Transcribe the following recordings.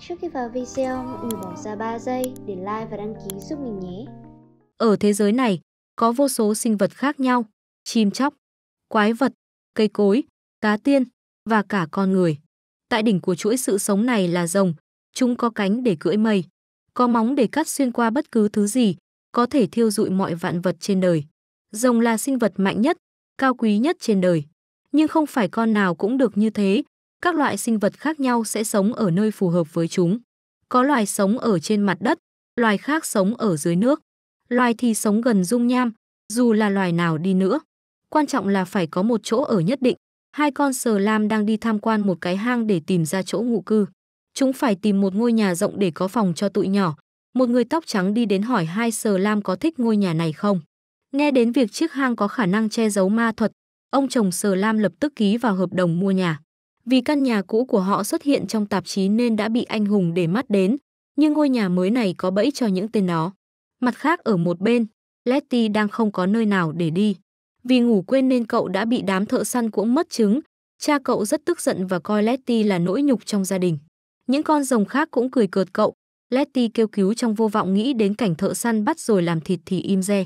Trước khi vào video, mọi người bỏ ra 3 giây để like và đăng ký giúp mình nhé. Ở thế giới này, có vô số sinh vật khác nhau, chim chóc, quái vật, cây cối, cá tiên và cả con người. Tại đỉnh của chuỗi sự sống này là rồng, chúng có cánh để cưỡi mây, có móng để cắt xuyên qua bất cứ thứ gì, có thể thiêu dụi mọi vạn vật trên đời. Rồng là sinh vật mạnh nhất, cao quý nhất trên đời. Nhưng không phải con nào cũng được như thế, các loại sinh vật khác nhau sẽ sống ở nơi phù hợp với chúng. Có loài sống ở trên mặt đất, loài khác sống ở dưới nước, loài thì sống gần dung nham, dù là loài nào đi nữa. Quan trọng là phải có một chỗ ở nhất định. Hai con sờ lam đang đi tham quan một cái hang để tìm ra chỗ ngụ cư. Chúng phải tìm một ngôi nhà rộng để có phòng cho tụi nhỏ. Một người tóc trắng đi đến hỏi hai sờ lam có thích ngôi nhà này không. Nghe đến việc chiếc hang có khả năng che giấu ma thuật, ông chồng Sờ Lam lập tức ký vào hợp đồng mua nhà. Vì căn nhà cũ của họ xuất hiện trong tạp chí nên đã bị anh hùng để mắt đến, nhưng ngôi nhà mới này có bẫy cho những tên đó. Mặt khác ở một bên, Letty đang không có nơi nào để đi. Vì ngủ quên nên cậu đã bị đám thợ săn cũng mất trứng. Cha cậu rất tức giận và coi Letty là nỗi nhục trong gia đình. Những con rồng khác cũng cười cợt cậu. Letty kêu cứu trong vô vọng nghĩ đến cảnh thợ săn bắt rồi làm thịt thì im re.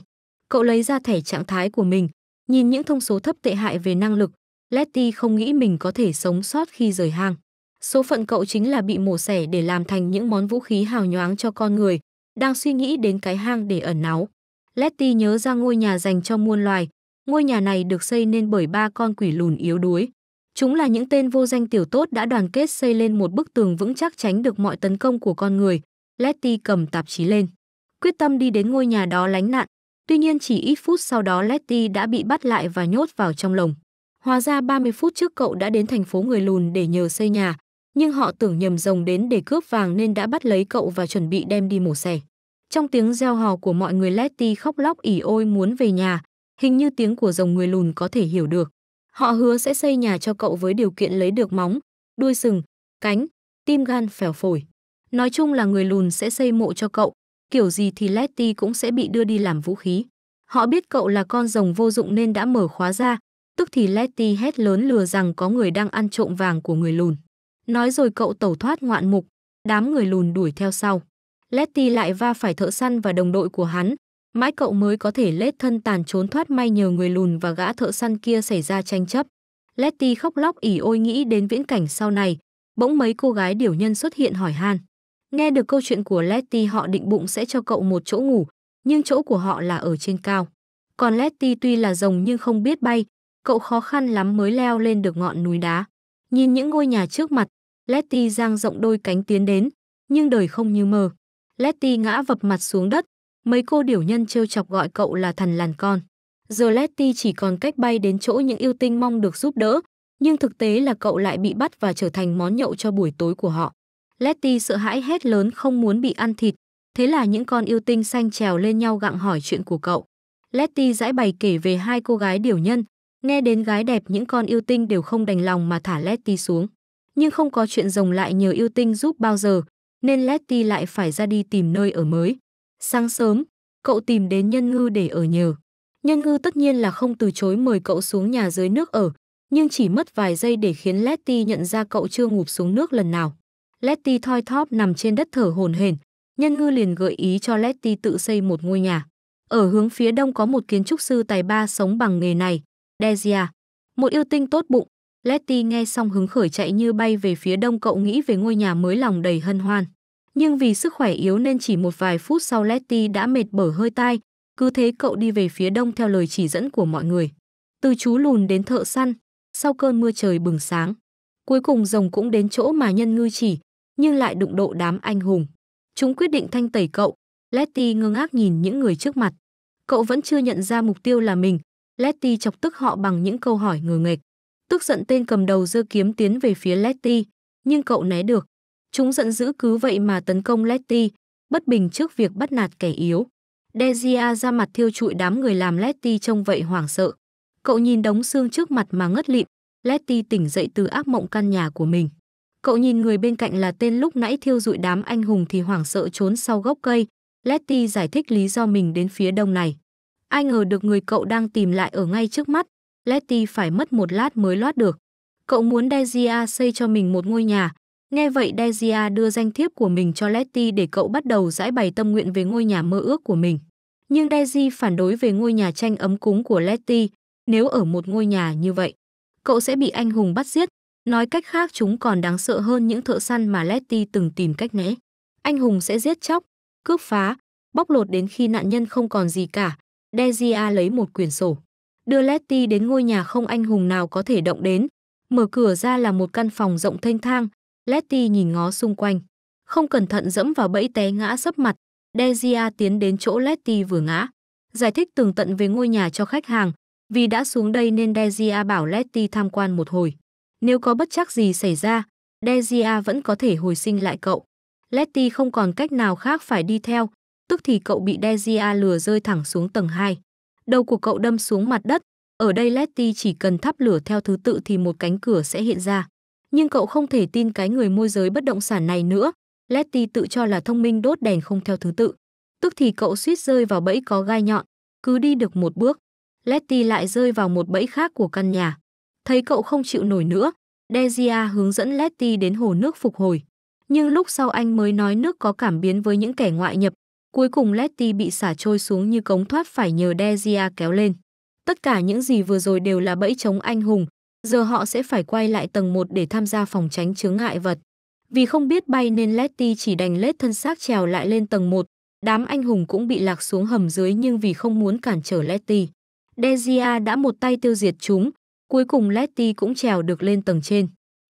Cậu lấy ra thẻ trạng thái của mình, nhìn những thông số thấp tệ hại về năng lực, Letty không nghĩ mình có thể sống sót khi rời hang. Số phận cậu chính là bị mổ xẻ để làm thành những món vũ khí hào nhoáng cho con người, đang suy nghĩ đến cái hang để ẩn náu. Letty nhớ ra ngôi nhà dành cho muôn loài, ngôi nhà này được xây nên bởi ba con quỷ lùn yếu đuối. Chúng là những tên vô danh tiểu tốt đã đoàn kết xây lên một bức tường vững chắc tránh được mọi tấn công của con người. Letty cầm tạp chí lên. Quyết tâm đi đến ngôi nhà đó lánh nạn, Tuy nhiên chỉ ít phút sau đó Letty đã bị bắt lại và nhốt vào trong lồng. Hóa ra 30 phút trước cậu đã đến thành phố người lùn để nhờ xây nhà, nhưng họ tưởng nhầm rồng đến để cướp vàng nên đã bắt lấy cậu và chuẩn bị đem đi mổ xẻ. Trong tiếng reo hò của mọi người Letty khóc lóc ỉ ôi muốn về nhà, hình như tiếng của rồng người lùn có thể hiểu được. Họ hứa sẽ xây nhà cho cậu với điều kiện lấy được móng, đuôi sừng, cánh, tim gan phèo phổi. Nói chung là người lùn sẽ xây mộ cho cậu, kiểu gì thì Letty cũng sẽ bị đưa đi làm vũ khí. Họ biết cậu là con rồng vô dụng nên đã mở khóa ra, tức thì Letty hét lớn lừa rằng có người đang ăn trộm vàng của người lùn. Nói rồi cậu tẩu thoát ngoạn mục, đám người lùn đuổi theo sau. Letty lại va phải thợ săn và đồng đội của hắn, mãi cậu mới có thể lết thân tàn trốn thoát may nhờ người lùn và gã thợ săn kia xảy ra tranh chấp. Letty khóc lóc ỉ ôi nghĩ đến viễn cảnh sau này, bỗng mấy cô gái điều nhân xuất hiện hỏi han. Nghe được câu chuyện của Letty họ định bụng sẽ cho cậu một chỗ ngủ, nhưng chỗ của họ là ở trên cao. Còn Letty tuy là rồng nhưng không biết bay, cậu khó khăn lắm mới leo lên được ngọn núi đá. Nhìn những ngôi nhà trước mặt, Letty giang rộng đôi cánh tiến đến, nhưng đời không như mơ. Letty ngã vập mặt xuống đất, mấy cô điểu nhân trêu chọc gọi cậu là thần làn con. Giờ Letty chỉ còn cách bay đến chỗ những yêu tinh mong được giúp đỡ, nhưng thực tế là cậu lại bị bắt và trở thành món nhậu cho buổi tối của họ. Letty sợ hãi hét lớn không muốn bị ăn thịt, thế là những con yêu tinh xanh trèo lên nhau gặng hỏi chuyện của cậu. Letty giải bày kể về hai cô gái điều nhân, nghe đến gái đẹp những con yêu tinh đều không đành lòng mà thả Letty xuống. Nhưng không có chuyện rồng lại nhờ yêu tinh giúp bao giờ, nên Letty lại phải ra đi tìm nơi ở mới. Sáng sớm, cậu tìm đến Nhân Ngư để ở nhờ. Nhân Ngư tất nhiên là không từ chối mời cậu xuống nhà dưới nước ở, nhưng chỉ mất vài giây để khiến Letty nhận ra cậu chưa ngụp xuống nước lần nào. Letty thoi thóp nằm trên đất thở hổn hển. Nhân ngư liền gợi ý cho Letty tự xây một ngôi nhà. Ở hướng phía đông có một kiến trúc sư tài ba sống bằng nghề này, Desia. Một yêu tinh tốt bụng, Letty nghe xong hứng khởi chạy như bay về phía đông cậu nghĩ về ngôi nhà mới lòng đầy hân hoan. Nhưng vì sức khỏe yếu nên chỉ một vài phút sau Letty đã mệt bở hơi tai, cứ thế cậu đi về phía đông theo lời chỉ dẫn của mọi người. Từ chú lùn đến thợ săn, sau cơn mưa trời bừng sáng. Cuối cùng rồng cũng đến chỗ mà nhân ngư chỉ, nhưng lại đụng độ đám anh hùng. Chúng quyết định thanh tẩy cậu. Letty ngơ ngác nhìn những người trước mặt. Cậu vẫn chưa nhận ra mục tiêu là mình. Letty chọc tức họ bằng những câu hỏi ngờ nghệch. Tức giận tên cầm đầu dơ kiếm tiến về phía Letty, nhưng cậu né được. Chúng giận dữ cứ vậy mà tấn công Letty, bất bình trước việc bắt nạt kẻ yếu. Dezia ra mặt thiêu trụi đám người làm Letty trông vậy hoảng sợ. Cậu nhìn đống xương trước mặt mà ngất lịm, Letty tỉnh dậy từ ác mộng căn nhà của mình. Cậu nhìn người bên cạnh là tên lúc nãy thiêu rụi đám anh hùng thì hoảng sợ trốn sau gốc cây. Letty giải thích lý do mình đến phía đông này. Ai ngờ được người cậu đang tìm lại ở ngay trước mắt. Letty phải mất một lát mới loát được. Cậu muốn Dezia xây cho mình một ngôi nhà. Nghe vậy Dezia đưa danh thiếp của mình cho Letty để cậu bắt đầu giải bày tâm nguyện về ngôi nhà mơ ước của mình. Nhưng Daisy phản đối về ngôi nhà tranh ấm cúng của Letty. Nếu ở một ngôi nhà như vậy, cậu sẽ bị anh hùng bắt giết, Nói cách khác chúng còn đáng sợ hơn những thợ săn mà Letty từng tìm cách né. Anh hùng sẽ giết chóc, cướp phá, bóc lột đến khi nạn nhân không còn gì cả. Dezia lấy một quyển sổ, đưa Letty đến ngôi nhà không anh hùng nào có thể động đến. Mở cửa ra là một căn phòng rộng thênh thang, Letty nhìn ngó xung quanh. Không cẩn thận dẫm vào bẫy té ngã sấp mặt, Dezia tiến đến chỗ Letty vừa ngã. Giải thích tường tận về ngôi nhà cho khách hàng, vì đã xuống đây nên Dezia bảo Letty tham quan một hồi. Nếu có bất chắc gì xảy ra, Dezia vẫn có thể hồi sinh lại cậu. Letty không còn cách nào khác phải đi theo, tức thì cậu bị Dezia lừa rơi thẳng xuống tầng 2. Đầu của cậu đâm xuống mặt đất, ở đây Letty chỉ cần thắp lửa theo thứ tự thì một cánh cửa sẽ hiện ra. Nhưng cậu không thể tin cái người môi giới bất động sản này nữa. Letty tự cho là thông minh đốt đèn không theo thứ tự. Tức thì cậu suýt rơi vào bẫy có gai nhọn, cứ đi được một bước. Letty lại rơi vào một bẫy khác của căn nhà. Thấy cậu không chịu nổi nữa, Dezia hướng dẫn Letty đến hồ nước phục hồi. Nhưng lúc sau anh mới nói nước có cảm biến với những kẻ ngoại nhập. Cuối cùng Letty bị xả trôi xuống như cống thoát phải nhờ Dezia kéo lên. Tất cả những gì vừa rồi đều là bẫy chống anh hùng. Giờ họ sẽ phải quay lại tầng 1 để tham gia phòng tránh chướng ngại vật. Vì không biết bay nên Letty chỉ đành lết thân xác trèo lại lên tầng 1. Đám anh hùng cũng bị lạc xuống hầm dưới nhưng vì không muốn cản trở Letty. Dezia đã một tay tiêu diệt chúng, Cuối cùng Letty cũng trèo được lên tầng trên.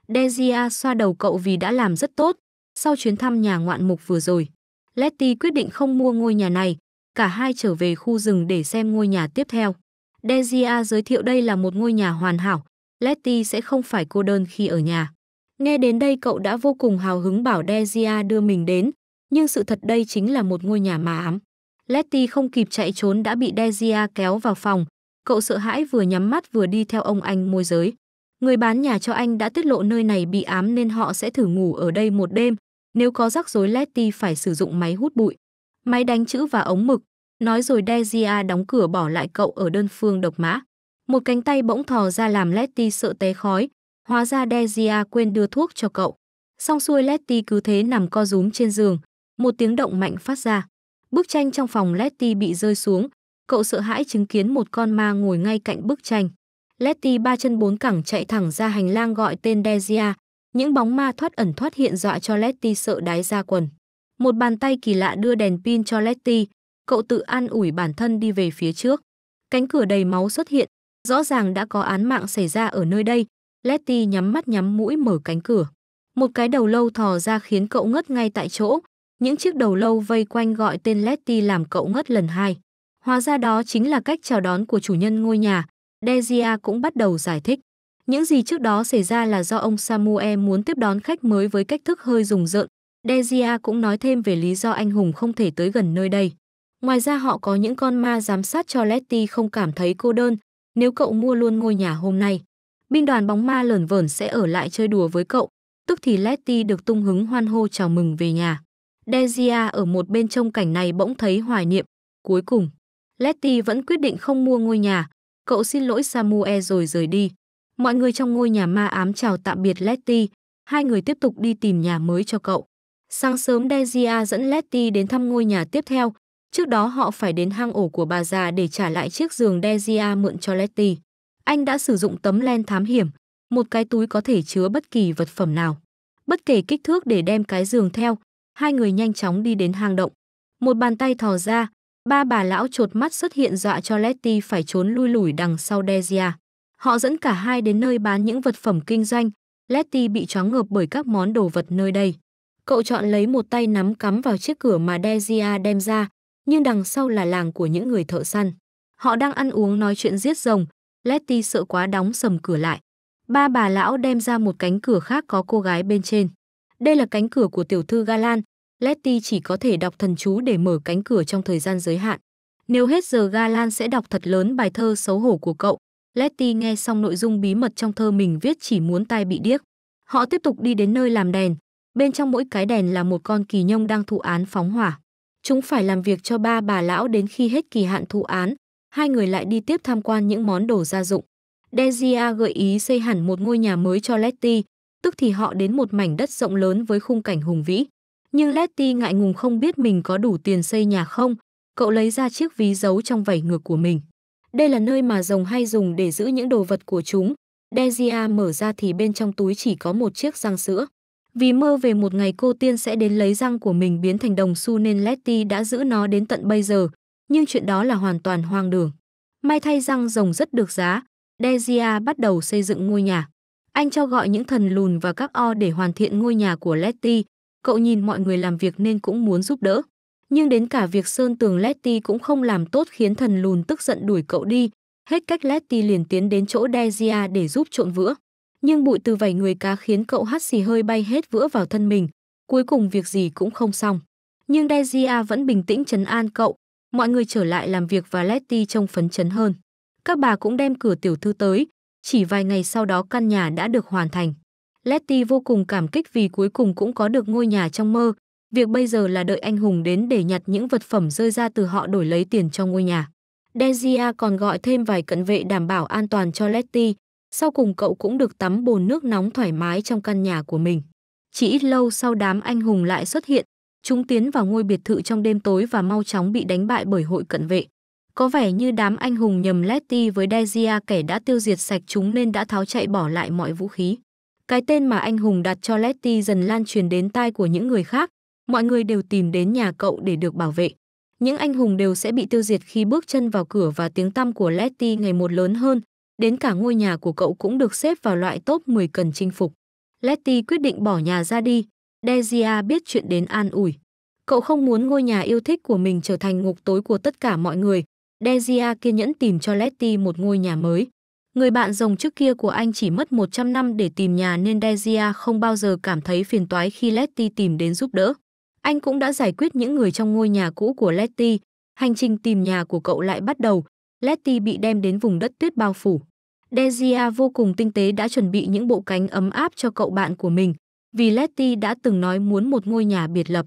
Dezia xoa đầu cậu vì đã làm rất tốt. Sau chuyến thăm nhà ngoạn mục vừa rồi, Letty quyết định không mua ngôi nhà này. Cả hai trở về khu rừng để xem ngôi nhà tiếp theo. Dezia giới thiệu đây là một ngôi nhà hoàn hảo. Letty sẽ không phải cô đơn khi ở nhà. Nghe đến đây cậu đã vô cùng hào hứng bảo Dezia đưa mình đến. Nhưng sự thật đây chính là một ngôi nhà mà ám. Letty không kịp chạy trốn đã bị Dezia kéo vào phòng, cậu sợ hãi vừa nhắm mắt vừa đi theo ông anh môi giới. Người bán nhà cho anh đã tiết lộ nơi này bị ám nên họ sẽ thử ngủ ở đây một đêm, nếu có rắc rối Letty phải sử dụng máy hút bụi, máy đánh chữ và ống mực. Nói rồi Dezia đóng cửa bỏ lại cậu ở đơn phương độc mã. Một cánh tay bỗng thò ra làm Letty sợ té khói, hóa ra Dezia quên đưa thuốc cho cậu. Xong xuôi Letty cứ thế nằm co rúm trên giường, một tiếng động mạnh phát ra. Bức tranh trong phòng Letty bị rơi xuống, cậu sợ hãi chứng kiến một con ma ngồi ngay cạnh bức tranh. Letty ba chân bốn cẳng chạy thẳng ra hành lang gọi tên Dezia. Những bóng ma thoát ẩn thoát hiện dọa cho Letty sợ đái ra quần. Một bàn tay kỳ lạ đưa đèn pin cho Letty. Cậu tự an ủi bản thân đi về phía trước. Cánh cửa đầy máu xuất hiện. Rõ ràng đã có án mạng xảy ra ở nơi đây. Letty nhắm mắt nhắm mũi mở cánh cửa. Một cái đầu lâu thò ra khiến cậu ngất ngay tại chỗ. Những chiếc đầu lâu vây quanh gọi tên Letty làm cậu ngất lần hai. Hóa ra đó chính là cách chào đón của chủ nhân ngôi nhà. Dezia cũng bắt đầu giải thích. Những gì trước đó xảy ra là do ông Samuel muốn tiếp đón khách mới với cách thức hơi rùng rợn. Dezia cũng nói thêm về lý do anh hùng không thể tới gần nơi đây. Ngoài ra họ có những con ma giám sát cho Letty không cảm thấy cô đơn nếu cậu mua luôn ngôi nhà hôm nay. Binh đoàn bóng ma lởn vởn sẽ ở lại chơi đùa với cậu, tức thì Letty được tung hứng hoan hô chào mừng về nhà. Dezia ở một bên trong cảnh này bỗng thấy hoài niệm. Cuối cùng, Letty vẫn quyết định không mua ngôi nhà. Cậu xin lỗi Samuel rồi rời đi. Mọi người trong ngôi nhà ma ám chào tạm biệt Letty. Hai người tiếp tục đi tìm nhà mới cho cậu. Sáng sớm Dezia dẫn Letty đến thăm ngôi nhà tiếp theo. Trước đó họ phải đến hang ổ của bà già để trả lại chiếc giường Dezia mượn cho Letty. Anh đã sử dụng tấm len thám hiểm, một cái túi có thể chứa bất kỳ vật phẩm nào. Bất kể kích thước để đem cái giường theo, hai người nhanh chóng đi đến hang động. Một bàn tay thò ra, Ba bà lão chột mắt xuất hiện dọa cho Letty phải trốn lui lủi đằng sau Dezia. Họ dẫn cả hai đến nơi bán những vật phẩm kinh doanh. Letty bị choáng ngợp bởi các món đồ vật nơi đây. Cậu chọn lấy một tay nắm cắm vào chiếc cửa mà Dezia đem ra, nhưng đằng sau là làng của những người thợ săn. Họ đang ăn uống nói chuyện giết rồng, Letty sợ quá đóng sầm cửa lại. Ba bà lão đem ra một cánh cửa khác có cô gái bên trên. Đây là cánh cửa của tiểu thư Galan, Letty chỉ có thể đọc thần chú để mở cánh cửa trong thời gian giới hạn. Nếu hết giờ Galan sẽ đọc thật lớn bài thơ xấu hổ của cậu. Letty nghe xong nội dung bí mật trong thơ mình viết chỉ muốn tai bị điếc. Họ tiếp tục đi đến nơi làm đèn. Bên trong mỗi cái đèn là một con kỳ nhông đang thụ án phóng hỏa. Chúng phải làm việc cho ba bà lão đến khi hết kỳ hạn thụ án. Hai người lại đi tiếp tham quan những món đồ gia dụng. Dezia gợi ý xây hẳn một ngôi nhà mới cho Letty, tức thì họ đến một mảnh đất rộng lớn với khung cảnh hùng vĩ. Nhưng Letty ngại ngùng không biết mình có đủ tiền xây nhà không, cậu lấy ra chiếc ví giấu trong vảy ngược của mình. Đây là nơi mà rồng hay dùng để giữ những đồ vật của chúng. Dezia mở ra thì bên trong túi chỉ có một chiếc răng sữa. Vì mơ về một ngày cô tiên sẽ đến lấy răng của mình biến thành đồng xu nên Letty đã giữ nó đến tận bây giờ, nhưng chuyện đó là hoàn toàn hoang đường. May thay răng rồng rất được giá, Dezia bắt đầu xây dựng ngôi nhà. Anh cho gọi những thần lùn và các o để hoàn thiện ngôi nhà của Letty, cậu nhìn mọi người làm việc nên cũng muốn giúp đỡ. Nhưng đến cả việc sơn tường Letty cũng không làm tốt khiến thần lùn tức giận đuổi cậu đi. Hết cách Letty liền tiến đến chỗ Dezia để giúp trộn vữa. Nhưng bụi từ vảy người cá khiến cậu hắt xì hơi bay hết vữa vào thân mình. Cuối cùng việc gì cũng không xong. Nhưng Dezia vẫn bình tĩnh chấn an cậu. Mọi người trở lại làm việc và Letty trông phấn chấn hơn. Các bà cũng đem cửa tiểu thư tới. Chỉ vài ngày sau đó căn nhà đã được hoàn thành. Letty vô cùng cảm kích vì cuối cùng cũng có được ngôi nhà trong mơ. Việc bây giờ là đợi anh hùng đến để nhặt những vật phẩm rơi ra từ họ đổi lấy tiền cho ngôi nhà. Dezia còn gọi thêm vài cận vệ đảm bảo an toàn cho Letty. Sau cùng cậu cũng được tắm bồn nước nóng thoải mái trong căn nhà của mình. Chỉ ít lâu sau đám anh hùng lại xuất hiện, chúng tiến vào ngôi biệt thự trong đêm tối và mau chóng bị đánh bại bởi hội cận vệ. Có vẻ như đám anh hùng nhầm Letty với Dezia kẻ đã tiêu diệt sạch chúng nên đã tháo chạy bỏ lại mọi vũ khí. Cái tên mà anh hùng đặt cho Letty dần lan truyền đến tai của những người khác, mọi người đều tìm đến nhà cậu để được bảo vệ. Những anh hùng đều sẽ bị tiêu diệt khi bước chân vào cửa và tiếng tăm của Letty ngày một lớn hơn, đến cả ngôi nhà của cậu cũng được xếp vào loại top 10 cần chinh phục. Letty quyết định bỏ nhà ra đi, Dezia biết chuyện đến an ủi. Cậu không muốn ngôi nhà yêu thích của mình trở thành ngục tối của tất cả mọi người. Dezia kiên nhẫn tìm cho Letty một ngôi nhà mới. Người bạn rồng trước kia của anh chỉ mất 100 năm để tìm nhà nên Dezia không bao giờ cảm thấy phiền toái khi Letty tìm đến giúp đỡ. Anh cũng đã giải quyết những người trong ngôi nhà cũ của Letty. Hành trình tìm nhà của cậu lại bắt đầu. Letty bị đem đến vùng đất tuyết bao phủ. Dezia vô cùng tinh tế đã chuẩn bị những bộ cánh ấm áp cho cậu bạn của mình, vì Letty đã từng nói muốn một ngôi nhà biệt lập.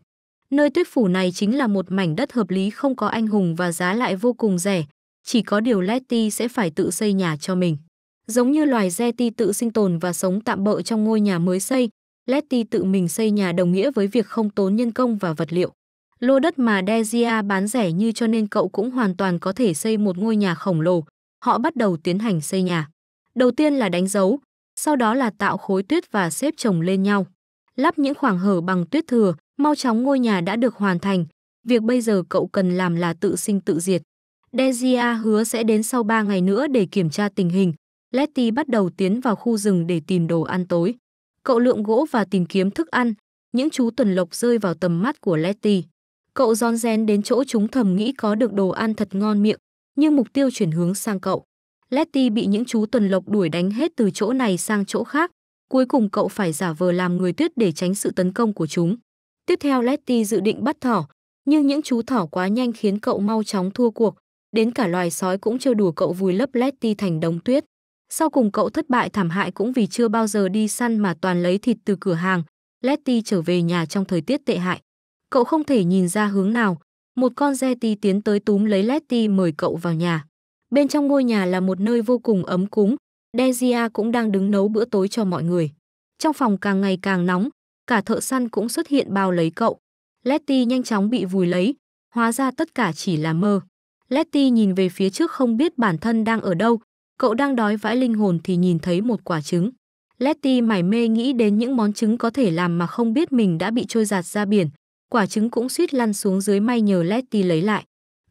Nơi tuyết phủ này chính là một mảnh đất hợp lý không có anh hùng và giá lại vô cùng rẻ, chỉ có điều Letty sẽ phải tự xây nhà cho mình. Giống như loài Zeti tự sinh tồn và sống tạm bợ trong ngôi nhà mới xây, Letty tự mình xây nhà đồng nghĩa với việc không tốn nhân công và vật liệu. Lô đất mà Dezia bán rẻ như cho nên cậu cũng hoàn toàn có thể xây một ngôi nhà khổng lồ. Họ bắt đầu tiến hành xây nhà. Đầu tiên là đánh dấu, sau đó là tạo khối tuyết và xếp chồng lên nhau. Lắp những khoảng hở bằng tuyết thừa, mau chóng ngôi nhà đã được hoàn thành. Việc bây giờ cậu cần làm là tự sinh tự diệt. Dezia hứa sẽ đến sau 3 ngày nữa để kiểm tra tình hình. Letty bắt đầu tiến vào khu rừng để tìm đồ ăn tối. Cậu lượm gỗ và tìm kiếm thức ăn. Những chú tuần lộc rơi vào tầm mắt của Letty. Cậu giòn rén đến chỗ chúng thầm nghĩ có được đồ ăn thật ngon miệng, nhưng mục tiêu chuyển hướng sang cậu. Letty bị những chú tuần lộc đuổi đánh hết từ chỗ này sang chỗ khác. Cuối cùng cậu phải giả vờ làm người tuyết để tránh sự tấn công của chúng. Tiếp theo Letty dự định bắt thỏ, nhưng những chú thỏ quá nhanh khiến cậu mau chóng thua cuộc đến cả loài sói cũng chưa đủ cậu vùi lấp Letty thành đống tuyết. Sau cùng cậu thất bại thảm hại cũng vì chưa bao giờ đi săn mà toàn lấy thịt từ cửa hàng. Letty trở về nhà trong thời tiết tệ hại. Cậu không thể nhìn ra hướng nào. Một con dê Yeti tiến tới túm lấy Letty mời cậu vào nhà. Bên trong ngôi nhà là một nơi vô cùng ấm cúng. Dezia cũng đang đứng nấu bữa tối cho mọi người. Trong phòng càng ngày càng nóng, cả thợ săn cũng xuất hiện bao lấy cậu. Letty nhanh chóng bị vùi lấy, hóa ra tất cả chỉ là mơ. Letty nhìn về phía trước không biết bản thân đang ở đâu. Cậu đang đói vãi linh hồn thì nhìn thấy một quả trứng. Letty mải mê nghĩ đến những món trứng có thể làm mà không biết mình đã bị trôi giạt ra biển. Quả trứng cũng suýt lăn xuống dưới may nhờ Letty lấy lại.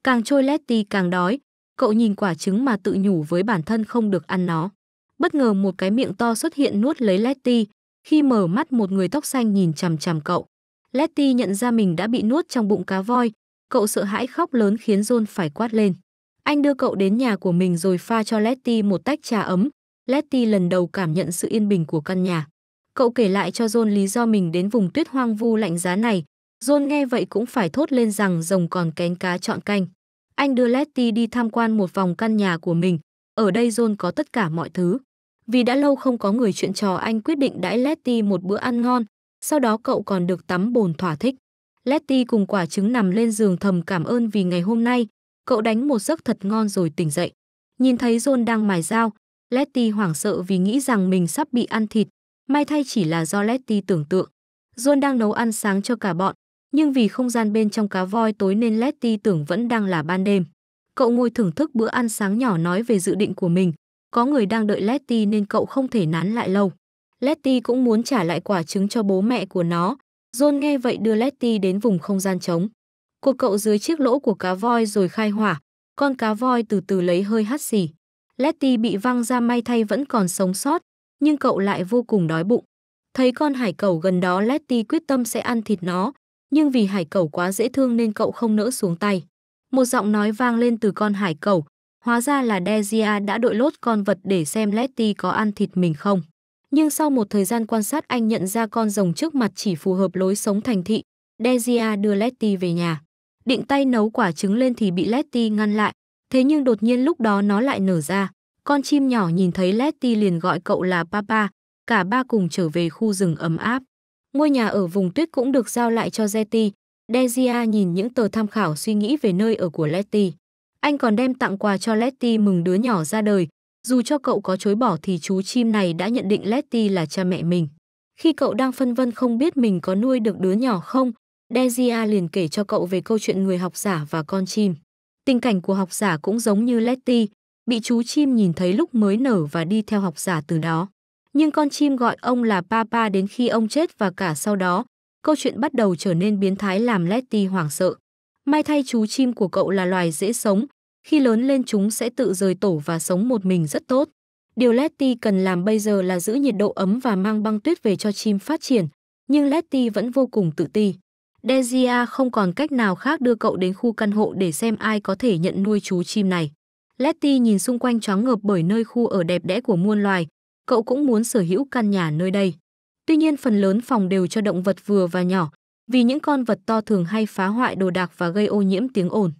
Càng trôi Letty càng đói. Cậu nhìn quả trứng mà tự nhủ với bản thân không được ăn nó. Bất ngờ một cái miệng to xuất hiện nuốt lấy Letty. Khi mở mắt một người tóc xanh nhìn chằm chằm cậu. Letty nhận ra mình đã bị nuốt trong bụng cá voi, Cậu sợ hãi khóc lớn khiến John phải quát lên. Anh đưa cậu đến nhà của mình rồi pha cho Letty một tách trà ấm. Letty lần đầu cảm nhận sự yên bình của căn nhà. Cậu kể lại cho John lý do mình đến vùng tuyết hoang vu lạnh giá này. John nghe vậy cũng phải thốt lên rằng rồng còn kén cá chọn canh. Anh đưa Letty đi tham quan một vòng căn nhà của mình. Ở đây John có tất cả mọi thứ. Vì đã lâu không có người chuyện trò anh quyết định đãi Letty một bữa ăn ngon, sau đó cậu còn được tắm bồn thỏa thích. Letty cùng quả trứng nằm lên giường thầm cảm ơn vì ngày hôm nay, cậu đánh một giấc thật ngon rồi tỉnh dậy. Nhìn thấy John đang mài dao, Letty hoảng sợ vì nghĩ rằng mình sắp bị ăn thịt, may thay chỉ là do Letty tưởng tượng. John đang nấu ăn sáng cho cả bọn, nhưng vì không gian bên trong cá voi tối nên Letty tưởng vẫn đang là ban đêm. Cậu ngồi thưởng thức bữa ăn sáng nhỏ nói về dự định của mình. Có người đang đợi Letty nên cậu không thể nán lại lâu. Letty cũng muốn trả lại quả trứng cho bố mẹ của nó, John nghe vậy đưa Letty đến vùng không gian trống. Cô cậu dưới chiếc lỗ của cá voi rồi khai hỏa, con cá voi từ từ lấy hơi hắt xì. Letty bị văng ra may thay vẫn còn sống sót, nhưng cậu lại vô cùng đói bụng. Thấy con hải cẩu gần đó Letty quyết tâm sẽ ăn thịt nó, nhưng vì hải cẩu quá dễ thương nên cậu không nỡ xuống tay. Một giọng nói vang lên từ con hải cẩu, hóa ra là Dezia đã đội lốt con vật để xem Letty có ăn thịt mình không nhưng sau một thời gian quan sát anh nhận ra con rồng trước mặt chỉ phù hợp lối sống thành thị. Dezia đưa Letty về nhà. Định tay nấu quả trứng lên thì bị Letty ngăn lại, thế nhưng đột nhiên lúc đó nó lại nở ra. Con chim nhỏ nhìn thấy Letty liền gọi cậu là Papa, cả ba cùng trở về khu rừng ấm áp. Ngôi nhà ở vùng tuyết cũng được giao lại cho Zeti. Dezia nhìn những tờ tham khảo suy nghĩ về nơi ở của Letty. Anh còn đem tặng quà cho Letty mừng đứa nhỏ ra đời, dù cho cậu có chối bỏ thì chú chim này đã nhận định Letty là cha mẹ mình. Khi cậu đang phân vân không biết mình có nuôi được đứa nhỏ không, Dezia liền kể cho cậu về câu chuyện người học giả và con chim. Tình cảnh của học giả cũng giống như Letty, bị chú chim nhìn thấy lúc mới nở và đi theo học giả từ đó. Nhưng con chim gọi ông là Papa đến khi ông chết và cả sau đó, câu chuyện bắt đầu trở nên biến thái làm Letty hoảng sợ. May thay chú chim của cậu là loài dễ sống, khi lớn lên chúng sẽ tự rời tổ và sống một mình rất tốt. Điều Letty cần làm bây giờ là giữ nhiệt độ ấm và mang băng tuyết về cho chim phát triển, nhưng Letty vẫn vô cùng tự ti. Dezia không còn cách nào khác đưa cậu đến khu căn hộ để xem ai có thể nhận nuôi chú chim này. Letty nhìn xung quanh choáng ngợp bởi nơi khu ở đẹp đẽ của muôn loài. Cậu cũng muốn sở hữu căn nhà nơi đây. Tuy nhiên phần lớn phòng đều cho động vật vừa và nhỏ, vì những con vật to thường hay phá hoại đồ đạc và gây ô nhiễm tiếng ồn.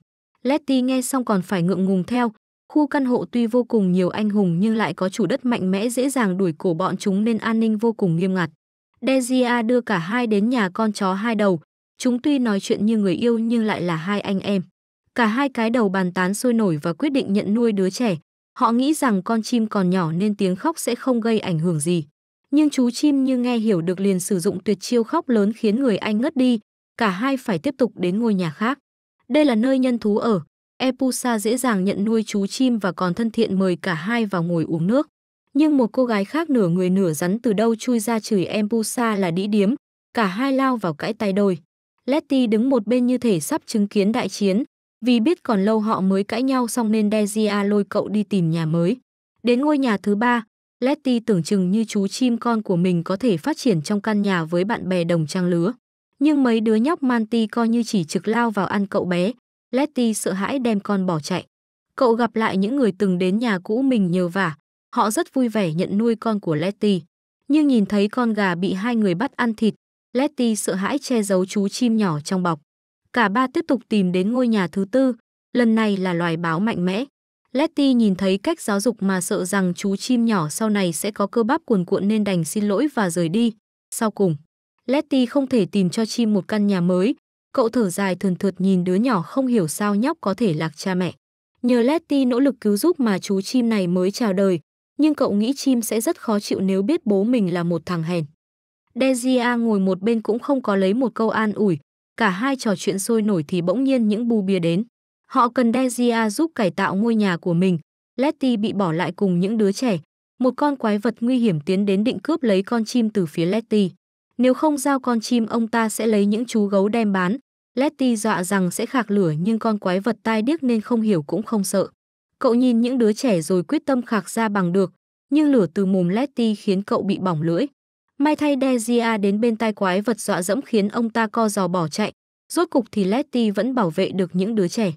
Letty nghe xong còn phải ngượng ngùng theo. Khu căn hộ tuy vô cùng nhiều anh hùng nhưng lại có chủ đất mạnh mẽ dễ dàng đuổi cổ bọn chúng nên an ninh vô cùng nghiêm ngặt. Dezia đưa cả hai đến nhà con chó hai đầu. Chúng tuy nói chuyện như người yêu nhưng lại là hai anh em. Cả hai cái đầu bàn tán sôi nổi và quyết định nhận nuôi đứa trẻ. Họ nghĩ rằng con chim còn nhỏ nên tiếng khóc sẽ không gây ảnh hưởng gì. Nhưng chú chim như nghe hiểu được liền sử dụng tuyệt chiêu khóc lớn khiến người anh ngất đi. Cả hai phải tiếp tục đến ngôi nhà khác. Đây là nơi nhân thú ở. Epusa dễ dàng nhận nuôi chú chim và còn thân thiện mời cả hai vào ngồi uống nước. Nhưng một cô gái khác nửa người nửa rắn từ đâu chui ra chửi Epusa là đĩ điếm. Cả hai lao vào cãi tay đôi. Letty đứng một bên như thể sắp chứng kiến đại chiến. Vì biết còn lâu họ mới cãi nhau xong nên Dezia à lôi cậu đi tìm nhà mới. Đến ngôi nhà thứ ba, Letty tưởng chừng như chú chim con của mình có thể phát triển trong căn nhà với bạn bè đồng trang lứa. Nhưng mấy đứa nhóc Manti coi như chỉ trực lao vào ăn cậu bé. Letty sợ hãi đem con bỏ chạy. Cậu gặp lại những người từng đến nhà cũ mình nhờ vả. Họ rất vui vẻ nhận nuôi con của Letty. Nhưng nhìn thấy con gà bị hai người bắt ăn thịt, Letty sợ hãi che giấu chú chim nhỏ trong bọc. Cả ba tiếp tục tìm đến ngôi nhà thứ tư, lần này là loài báo mạnh mẽ. Letty nhìn thấy cách giáo dục mà sợ rằng chú chim nhỏ sau này sẽ có cơ bắp cuồn cuộn nên đành xin lỗi và rời đi. Sau cùng, Letty không thể tìm cho chim một căn nhà mới. Cậu thở dài thườn thượt nhìn đứa nhỏ không hiểu sao nhóc có thể lạc cha mẹ. Nhờ Letty nỗ lực cứu giúp mà chú chim này mới chào đời, nhưng cậu nghĩ chim sẽ rất khó chịu nếu biết bố mình là một thằng hèn. Dezia ngồi một bên cũng không có lấy một câu an ủi, cả hai trò chuyện sôi nổi thì bỗng nhiên những bu bia đến. Họ cần Dezia giúp cải tạo ngôi nhà của mình. Letty bị bỏ lại cùng những đứa trẻ. Một con quái vật nguy hiểm tiến đến định cướp lấy con chim từ phía Letty. Nếu không giao con chim ông ta sẽ lấy những chú gấu đem bán. Letty dọa rằng sẽ khạc lửa nhưng con quái vật tai điếc nên không hiểu cũng không sợ. Cậu nhìn những đứa trẻ rồi quyết tâm khạc ra bằng được, nhưng lửa từ mồm Letty khiến cậu bị bỏng lưỡi. May thay Dezia đến bên tai quái vật dọa dẫm khiến ông ta co giò bỏ chạy. Rốt cục thì Letty vẫn bảo vệ được những đứa trẻ.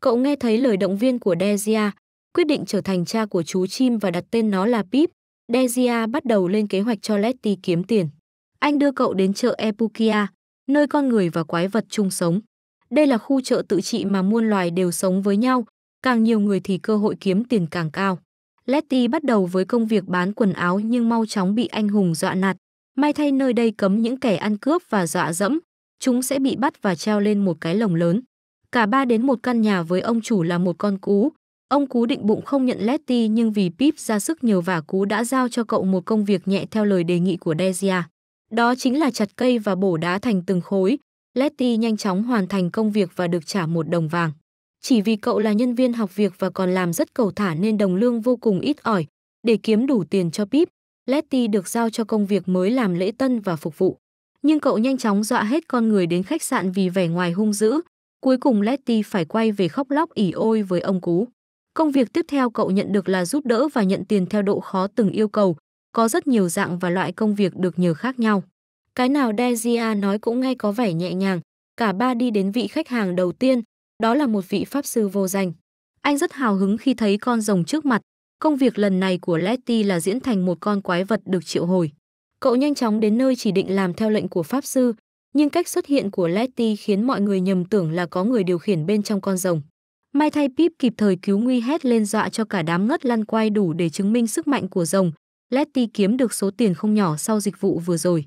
Cậu nghe thấy lời động viên của Dezia, quyết định trở thành cha của chú chim và đặt tên nó là Pip. Dezia bắt đầu lên kế hoạch cho Letty kiếm tiền. Anh đưa cậu đến chợ Epukia, nơi con người và quái vật chung sống. Đây là khu chợ tự trị mà muôn loài đều sống với nhau, càng nhiều người thì cơ hội kiếm tiền càng cao. Letty bắt đầu với công việc bán quần áo nhưng mau chóng bị anh hùng dọa nạt. May thay nơi đây cấm những kẻ ăn cướp và dọa dẫm, chúng sẽ bị bắt và treo lên một cái lồng lớn. Cả ba đến một căn nhà với ông chủ là một con cú. Ông cú định bụng không nhận Letty nhưng vì Pip ra sức nhiều và cú đã giao cho cậu một công việc nhẹ theo lời đề nghị của Dezia. Đó chính là chặt cây và bổ đá thành từng khối. Letty nhanh chóng hoàn thành công việc và được trả một đồng vàng. Chỉ vì cậu là nhân viên học việc và còn làm rất cầu thả nên đồng lương vô cùng ít ỏi. Để kiếm đủ tiền cho Pip, Letty được giao cho công việc mới làm lễ tân và phục vụ. Nhưng cậu nhanh chóng dọa hết con người đến khách sạn vì vẻ ngoài hung dữ. Cuối cùng Letty phải quay về khóc lóc ỉ ôi với ông cú. Công việc tiếp theo cậu nhận được là giúp đỡ và nhận tiền theo độ khó từng yêu cầu có rất nhiều dạng và loại công việc được nhờ khác nhau. Cái nào Dezia nói cũng nghe có vẻ nhẹ nhàng, cả ba đi đến vị khách hàng đầu tiên, đó là một vị pháp sư vô danh. Anh rất hào hứng khi thấy con rồng trước mặt, công việc lần này của Letty là diễn thành một con quái vật được triệu hồi. Cậu nhanh chóng đến nơi chỉ định làm theo lệnh của pháp sư, nhưng cách xuất hiện của Letty khiến mọi người nhầm tưởng là có người điều khiển bên trong con rồng. May thay Pip kịp thời cứu nguy hét lên dọa cho cả đám ngất lăn quay đủ để chứng minh sức mạnh của rồng, Letty kiếm được số tiền không nhỏ sau dịch vụ vừa rồi.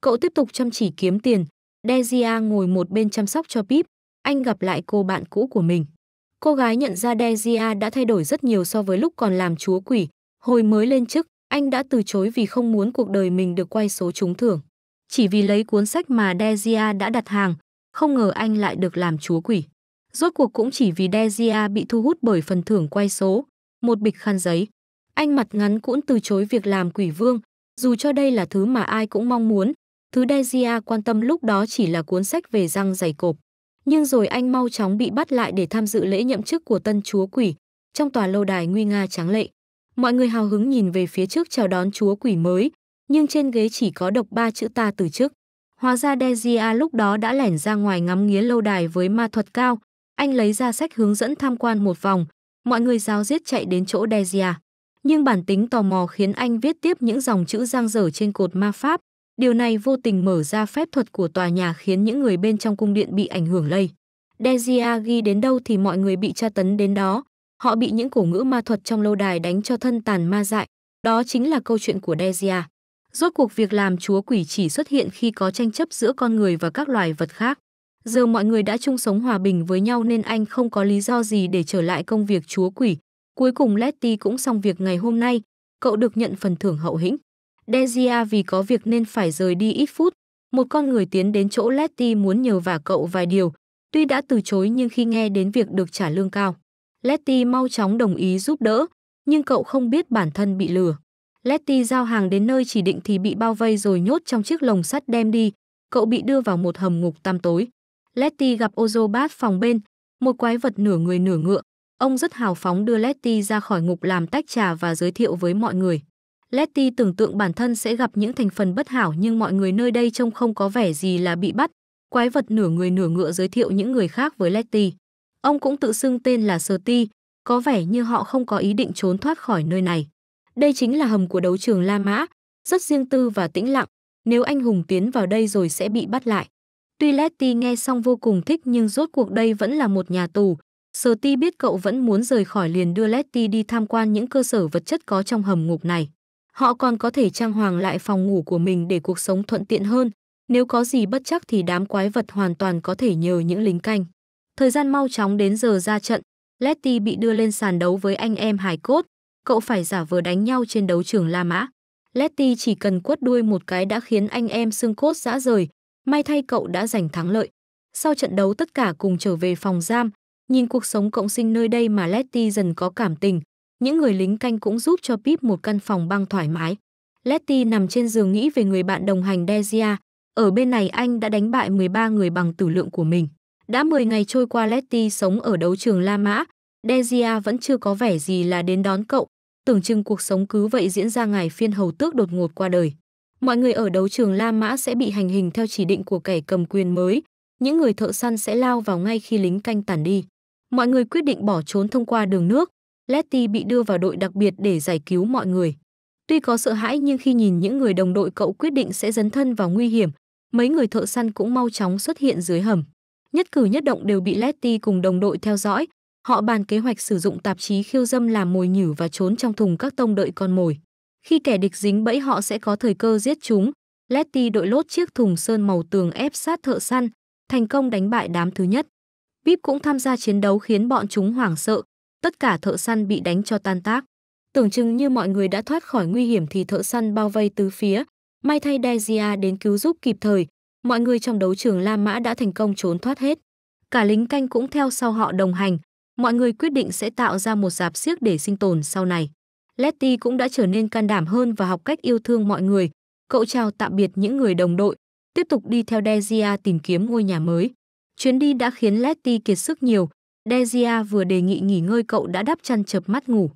Cậu tiếp tục chăm chỉ kiếm tiền. Dezia ngồi một bên chăm sóc cho Pip. Anh gặp lại cô bạn cũ của mình. Cô gái nhận ra Dezia đã thay đổi rất nhiều so với lúc còn làm chúa quỷ. Hồi mới lên chức, anh đã từ chối vì không muốn cuộc đời mình được quay số trúng thưởng. Chỉ vì lấy cuốn sách mà Dezia đã đặt hàng, không ngờ anh lại được làm chúa quỷ. Rốt cuộc cũng chỉ vì Dezia bị thu hút bởi phần thưởng quay số, một bịch khăn giấy. Anh mặt ngắn cũng từ chối việc làm quỷ vương, dù cho đây là thứ mà ai cũng mong muốn. Thứ Dezia quan tâm lúc đó chỉ là cuốn sách về răng dày cộp. Nhưng rồi anh mau chóng bị bắt lại để tham dự lễ nhậm chức của tân chúa quỷ trong tòa lâu đài nguy nga tráng lệ. Mọi người hào hứng nhìn về phía trước chào đón chúa quỷ mới, nhưng trên ghế chỉ có độc ba chữ ta từ chức. Hóa ra Dezia lúc đó đã lẻn ra ngoài ngắm nghía lâu đài với ma thuật cao. Anh lấy ra sách hướng dẫn tham quan một vòng. Mọi người giáo giết chạy đến chỗ Dezia nhưng bản tính tò mò khiến anh viết tiếp những dòng chữ giang dở trên cột ma pháp. Điều này vô tình mở ra phép thuật của tòa nhà khiến những người bên trong cung điện bị ảnh hưởng lây. Dezia ghi đến đâu thì mọi người bị tra tấn đến đó. Họ bị những cổ ngữ ma thuật trong lâu đài đánh cho thân tàn ma dại. Đó chính là câu chuyện của Dezia. Rốt cuộc việc làm chúa quỷ chỉ xuất hiện khi có tranh chấp giữa con người và các loài vật khác. Giờ mọi người đã chung sống hòa bình với nhau nên anh không có lý do gì để trở lại công việc chúa quỷ, Cuối cùng Letty cũng xong việc ngày hôm nay, cậu được nhận phần thưởng hậu hĩnh. Dezia vì có việc nên phải rời đi ít phút, một con người tiến đến chỗ Letty muốn nhờ vả cậu vài điều, tuy đã từ chối nhưng khi nghe đến việc được trả lương cao. Letty mau chóng đồng ý giúp đỡ, nhưng cậu không biết bản thân bị lừa. Letty giao hàng đến nơi chỉ định thì bị bao vây rồi nhốt trong chiếc lồng sắt đem đi, cậu bị đưa vào một hầm ngục tăm tối. Letty gặp Ozobas phòng bên, một quái vật nửa người nửa ngựa, Ông rất hào phóng đưa Letty ra khỏi ngục làm tách trà và giới thiệu với mọi người. Letty tưởng tượng bản thân sẽ gặp những thành phần bất hảo nhưng mọi người nơi đây trông không có vẻ gì là bị bắt. Quái vật nửa người nửa ngựa giới thiệu những người khác với Letty. Ông cũng tự xưng tên là Serty, có vẻ như họ không có ý định trốn thoát khỏi nơi này. Đây chính là hầm của đấu trường La Mã, rất riêng tư và tĩnh lặng, nếu anh hùng tiến vào đây rồi sẽ bị bắt lại. Tuy Letty nghe xong vô cùng thích nhưng rốt cuộc đây vẫn là một nhà tù, Sơ ti biết cậu vẫn muốn rời khỏi liền đưa Letty đi tham quan những cơ sở vật chất có trong hầm ngục này. Họ còn có thể trang hoàng lại phòng ngủ của mình để cuộc sống thuận tiện hơn. Nếu có gì bất chắc thì đám quái vật hoàn toàn có thể nhờ những lính canh. Thời gian mau chóng đến giờ ra trận, Letty bị đưa lên sàn đấu với anh em Hải Cốt. Cậu phải giả vờ đánh nhau trên đấu trường La Mã. Letty chỉ cần quất đuôi một cái đã khiến anh em xương cốt dã rời. May thay cậu đã giành thắng lợi. Sau trận đấu tất cả cùng trở về phòng giam, Nhìn cuộc sống cộng sinh nơi đây mà Letty dần có cảm tình, những người lính canh cũng giúp cho Pip một căn phòng băng thoải mái. Letty nằm trên giường nghĩ về người bạn đồng hành Dezia. Ở bên này anh đã đánh bại 13 người bằng tử lượng của mình. Đã 10 ngày trôi qua Letty sống ở đấu trường La Mã, Dezia vẫn chưa có vẻ gì là đến đón cậu. Tưởng chừng cuộc sống cứ vậy diễn ra ngày phiên hầu tước đột ngột qua đời. Mọi người ở đấu trường La Mã sẽ bị hành hình theo chỉ định của kẻ cầm quyền mới. Những người thợ săn sẽ lao vào ngay khi lính canh tản đi mọi người quyết định bỏ trốn thông qua đường nước. Letty bị đưa vào đội đặc biệt để giải cứu mọi người. Tuy có sợ hãi nhưng khi nhìn những người đồng đội cậu quyết định sẽ dấn thân vào nguy hiểm, mấy người thợ săn cũng mau chóng xuất hiện dưới hầm. Nhất cử nhất động đều bị Letty cùng đồng đội theo dõi, họ bàn kế hoạch sử dụng tạp chí khiêu dâm làm mồi nhử và trốn trong thùng các tông đợi con mồi. Khi kẻ địch dính bẫy họ sẽ có thời cơ giết chúng. Letty đội lốt chiếc thùng sơn màu tường ép sát thợ săn, thành công đánh bại đám thứ nhất. Pip cũng tham gia chiến đấu khiến bọn chúng hoảng sợ, tất cả thợ săn bị đánh cho tan tác. Tưởng chừng như mọi người đã thoát khỏi nguy hiểm thì thợ săn bao vây tứ phía, may thay Dezia đến cứu giúp kịp thời, mọi người trong đấu trường La Mã đã thành công trốn thoát hết. Cả lính canh cũng theo sau họ đồng hành, mọi người quyết định sẽ tạo ra một giạp xiếc để sinh tồn sau này. Letty cũng đã trở nên can đảm hơn và học cách yêu thương mọi người. Cậu chào tạm biệt những người đồng đội, tiếp tục đi theo Dezia tìm kiếm ngôi nhà mới. Chuyến đi đã khiến Letty kiệt sức nhiều, Dezia vừa đề nghị nghỉ ngơi cậu đã đắp chăn chập mắt ngủ.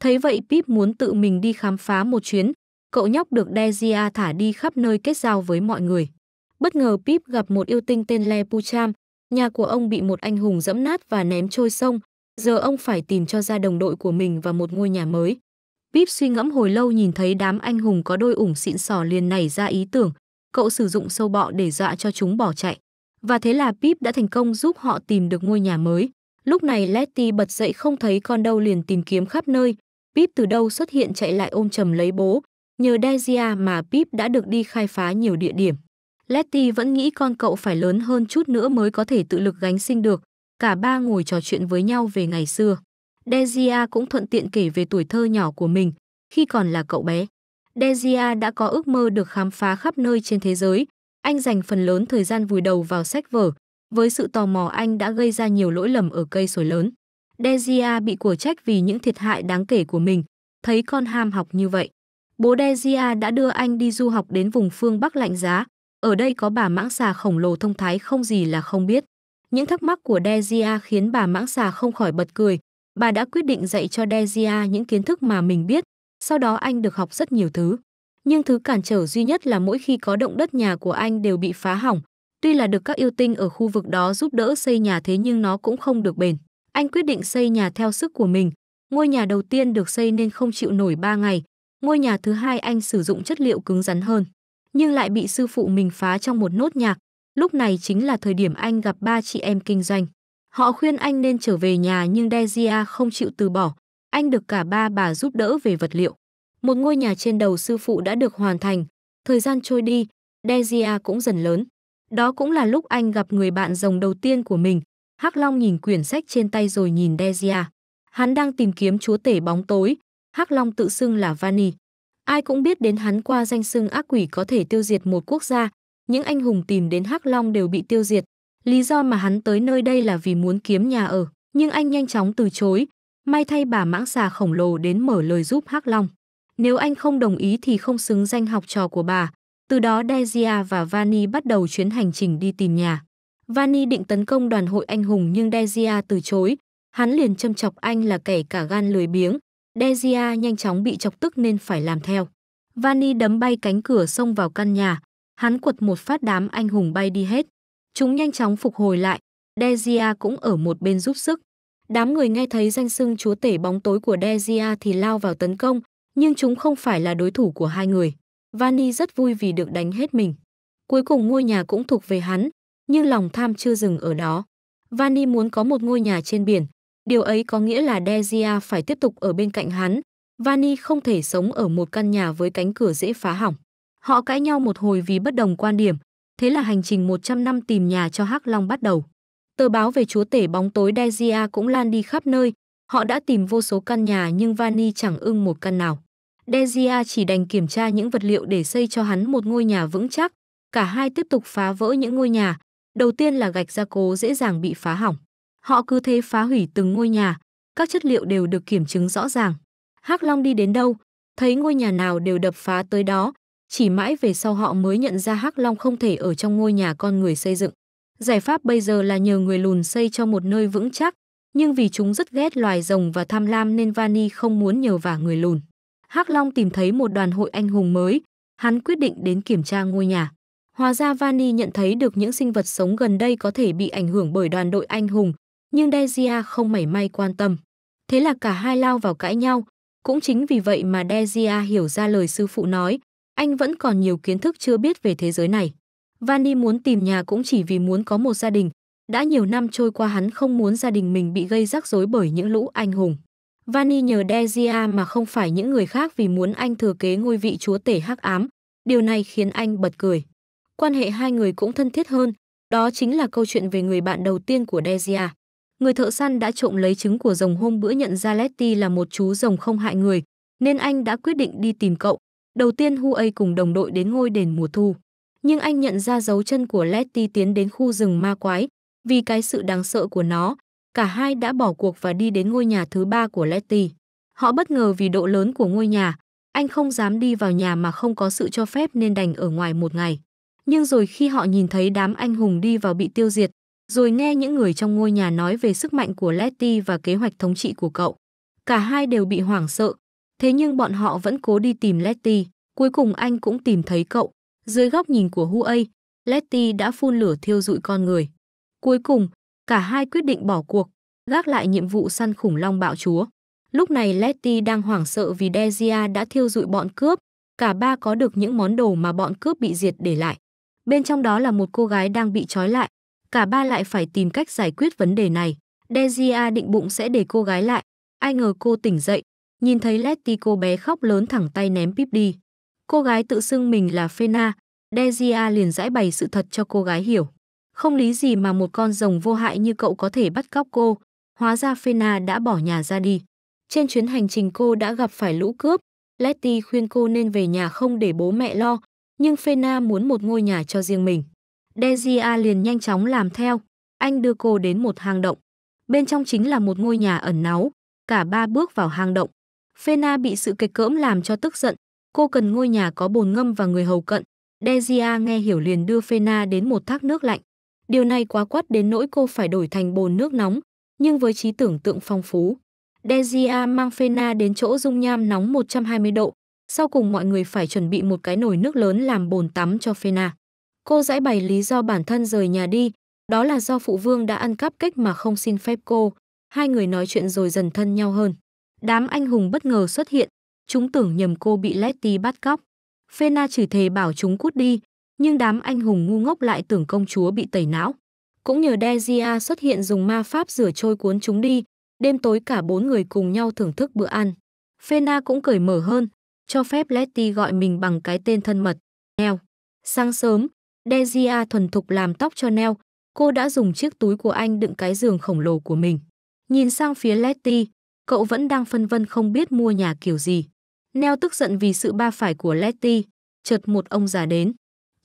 Thấy vậy Pip muốn tự mình đi khám phá một chuyến, cậu nhóc được Dezia thả đi khắp nơi kết giao với mọi người. Bất ngờ Pip gặp một yêu tinh tên Le Pucham, nhà của ông bị một anh hùng dẫm nát và ném trôi sông, giờ ông phải tìm cho ra đồng đội của mình và một ngôi nhà mới. Pip suy ngẫm hồi lâu nhìn thấy đám anh hùng có đôi ủng xịn sò liền nảy ra ý tưởng, cậu sử dụng sâu bọ để dọa cho chúng bỏ chạy. Và thế là Pip đã thành công giúp họ tìm được ngôi nhà mới. Lúc này Letty bật dậy không thấy con đâu liền tìm kiếm khắp nơi. Pip từ đâu xuất hiện chạy lại ôm chầm lấy bố. Nhờ Dezia mà Pip đã được đi khai phá nhiều địa điểm. Letty vẫn nghĩ con cậu phải lớn hơn chút nữa mới có thể tự lực gánh sinh được. Cả ba ngồi trò chuyện với nhau về ngày xưa. Dezia cũng thuận tiện kể về tuổi thơ nhỏ của mình, khi còn là cậu bé. Dezia đã có ước mơ được khám phá khắp nơi trên thế giới, anh dành phần lớn thời gian vùi đầu vào sách vở, với sự tò mò anh đã gây ra nhiều lỗi lầm ở cây sồi lớn. Dezia bị của trách vì những thiệt hại đáng kể của mình, thấy con ham học như vậy. Bố Dezia đã đưa anh đi du học đến vùng phương Bắc lạnh giá, ở đây có bà mãng xà khổng lồ thông thái không gì là không biết. Những thắc mắc của Dezia khiến bà mãng xà không khỏi bật cười. Bà đã quyết định dạy cho Dezia những kiến thức mà mình biết, sau đó anh được học rất nhiều thứ nhưng thứ cản trở duy nhất là mỗi khi có động đất nhà của anh đều bị phá hỏng. Tuy là được các yêu tinh ở khu vực đó giúp đỡ xây nhà thế nhưng nó cũng không được bền. Anh quyết định xây nhà theo sức của mình. Ngôi nhà đầu tiên được xây nên không chịu nổi 3 ngày. Ngôi nhà thứ hai anh sử dụng chất liệu cứng rắn hơn, nhưng lại bị sư phụ mình phá trong một nốt nhạc. Lúc này chính là thời điểm anh gặp ba chị em kinh doanh. Họ khuyên anh nên trở về nhà nhưng Dezia không chịu từ bỏ. Anh được cả ba bà giúp đỡ về vật liệu. Một ngôi nhà trên đầu sư phụ đã được hoàn thành. Thời gian trôi đi, Dezia cũng dần lớn. Đó cũng là lúc anh gặp người bạn rồng đầu tiên của mình. Hắc Long nhìn quyển sách trên tay rồi nhìn Dezia. Hắn đang tìm kiếm chúa tể bóng tối. Hắc Long tự xưng là Vani. Ai cũng biết đến hắn qua danh xưng ác quỷ có thể tiêu diệt một quốc gia. Những anh hùng tìm đến Hắc Long đều bị tiêu diệt. Lý do mà hắn tới nơi đây là vì muốn kiếm nhà ở, nhưng anh nhanh chóng từ chối. May thay bà mãng xà khổng lồ đến mở lời giúp Hắc Long. Nếu anh không đồng ý thì không xứng danh học trò của bà. Từ đó Dezia và Vani bắt đầu chuyến hành trình đi tìm nhà. Vani định tấn công đoàn hội anh hùng nhưng Dezia từ chối. Hắn liền châm chọc anh là kẻ cả gan lười biếng. Dezia nhanh chóng bị chọc tức nên phải làm theo. Vani đấm bay cánh cửa xông vào căn nhà. Hắn quật một phát đám anh hùng bay đi hết. Chúng nhanh chóng phục hồi lại. Dezia cũng ở một bên giúp sức. Đám người nghe thấy danh xưng chúa tể bóng tối của Dezia thì lao vào tấn công, nhưng chúng không phải là đối thủ của hai người. Vani rất vui vì được đánh hết mình. Cuối cùng ngôi nhà cũng thuộc về hắn, nhưng lòng tham chưa dừng ở đó. Vani muốn có một ngôi nhà trên biển, điều ấy có nghĩa là Dezia phải tiếp tục ở bên cạnh hắn. Vani không thể sống ở một căn nhà với cánh cửa dễ phá hỏng. Họ cãi nhau một hồi vì bất đồng quan điểm, thế là hành trình 100 năm tìm nhà cho Hắc Long bắt đầu. Tờ báo về chúa tể bóng tối Dezia cũng lan đi khắp nơi, họ đã tìm vô số căn nhà nhưng Vani chẳng ưng một căn nào. Dezia chỉ đành kiểm tra những vật liệu để xây cho hắn một ngôi nhà vững chắc. Cả hai tiếp tục phá vỡ những ngôi nhà. Đầu tiên là gạch gia cố dễ dàng bị phá hỏng. Họ cứ thế phá hủy từng ngôi nhà. Các chất liệu đều được kiểm chứng rõ ràng. Hắc Long đi đến đâu, thấy ngôi nhà nào đều đập phá tới đó. Chỉ mãi về sau họ mới nhận ra Hắc Long không thể ở trong ngôi nhà con người xây dựng. Giải pháp bây giờ là nhờ người lùn xây cho một nơi vững chắc, nhưng vì chúng rất ghét loài rồng và tham lam nên Vani không muốn nhờ vả người lùn. Hắc Long tìm thấy một đoàn hội anh hùng mới, hắn quyết định đến kiểm tra ngôi nhà. Hóa ra Vani nhận thấy được những sinh vật sống gần đây có thể bị ảnh hưởng bởi đoàn đội anh hùng, nhưng Dezia không mảy may quan tâm. Thế là cả hai lao vào cãi nhau, cũng chính vì vậy mà Dezia hiểu ra lời sư phụ nói, anh vẫn còn nhiều kiến thức chưa biết về thế giới này. Vani muốn tìm nhà cũng chỉ vì muốn có một gia đình, đã nhiều năm trôi qua hắn không muốn gia đình mình bị gây rắc rối bởi những lũ anh hùng. Vani nhờ Dezia mà không phải những người khác vì muốn anh thừa kế ngôi vị chúa tể hắc ám. Điều này khiến anh bật cười. Quan hệ hai người cũng thân thiết hơn, đó chính là câu chuyện về người bạn đầu tiên của Dezia. Người thợ săn đã trộm lấy trứng của rồng hôm bữa nhận ra Letty là một chú rồng không hại người, nên anh đã quyết định đi tìm cậu. Đầu tiên Huey cùng đồng đội đến ngôi đền mùa thu. Nhưng anh nhận ra dấu chân của Letty tiến đến khu rừng ma quái vì cái sự đáng sợ của nó, cả hai đã bỏ cuộc và đi đến ngôi nhà thứ ba của Letty. Họ bất ngờ vì độ lớn của ngôi nhà, anh không dám đi vào nhà mà không có sự cho phép nên đành ở ngoài một ngày. Nhưng rồi khi họ nhìn thấy đám anh hùng đi vào bị tiêu diệt, rồi nghe những người trong ngôi nhà nói về sức mạnh của Letty và kế hoạch thống trị của cậu. Cả hai đều bị hoảng sợ, thế nhưng bọn họ vẫn cố đi tìm Letty. Cuối cùng anh cũng tìm thấy cậu. Dưới góc nhìn của Huey, Letty đã phun lửa thiêu dụi con người. Cuối cùng, Cả hai quyết định bỏ cuộc, gác lại nhiệm vụ săn khủng long bạo chúa. Lúc này Letty đang hoảng sợ vì Dezia đã thiêu dụi bọn cướp, cả ba có được những món đồ mà bọn cướp bị diệt để lại. Bên trong đó là một cô gái đang bị trói lại, cả ba lại phải tìm cách giải quyết vấn đề này. Dezia định bụng sẽ để cô gái lại, ai ngờ cô tỉnh dậy, nhìn thấy Letty cô bé khóc lớn thẳng tay ném pip đi. Cô gái tự xưng mình là Fena, Dezia liền giải bày sự thật cho cô gái hiểu. Không lý gì mà một con rồng vô hại như cậu có thể bắt cóc cô. Hóa ra Fena đã bỏ nhà ra đi. Trên chuyến hành trình cô đã gặp phải lũ cướp. Letty khuyên cô nên về nhà không để bố mẹ lo, nhưng Fena muốn một ngôi nhà cho riêng mình. Dezia liền nhanh chóng làm theo. Anh đưa cô đến một hang động. Bên trong chính là một ngôi nhà ẩn náu. Cả ba bước vào hang động. Fena bị sự kịch cỡm làm cho tức giận. Cô cần ngôi nhà có bồn ngâm và người hầu cận. Dezia nghe hiểu liền đưa Fena đến một thác nước lạnh. Điều này quá quát đến nỗi cô phải đổi thành bồn nước nóng, nhưng với trí tưởng tượng phong phú. Dezia mang Fena đến chỗ dung nham nóng 120 độ, sau cùng mọi người phải chuẩn bị một cái nồi nước lớn làm bồn tắm cho Fena. Cô giải bày lý do bản thân rời nhà đi, đó là do phụ vương đã ăn cắp cách mà không xin phép cô. Hai người nói chuyện rồi dần thân nhau hơn. Đám anh hùng bất ngờ xuất hiện, chúng tưởng nhầm cô bị Letty bắt cóc. Fena chửi thề bảo chúng cút đi, nhưng đám anh hùng ngu ngốc lại tưởng công chúa bị tẩy não. Cũng nhờ Dezia xuất hiện dùng ma pháp rửa trôi cuốn chúng đi, đêm tối cả bốn người cùng nhau thưởng thức bữa ăn. Fena cũng cởi mở hơn, cho phép Letty gọi mình bằng cái tên thân mật, Neo Sáng sớm, Dezia thuần thục làm tóc cho Neo cô đã dùng chiếc túi của anh đựng cái giường khổng lồ của mình. Nhìn sang phía Letty, cậu vẫn đang phân vân không biết mua nhà kiểu gì. Neo tức giận vì sự ba phải của Letty, chợt một ông già đến.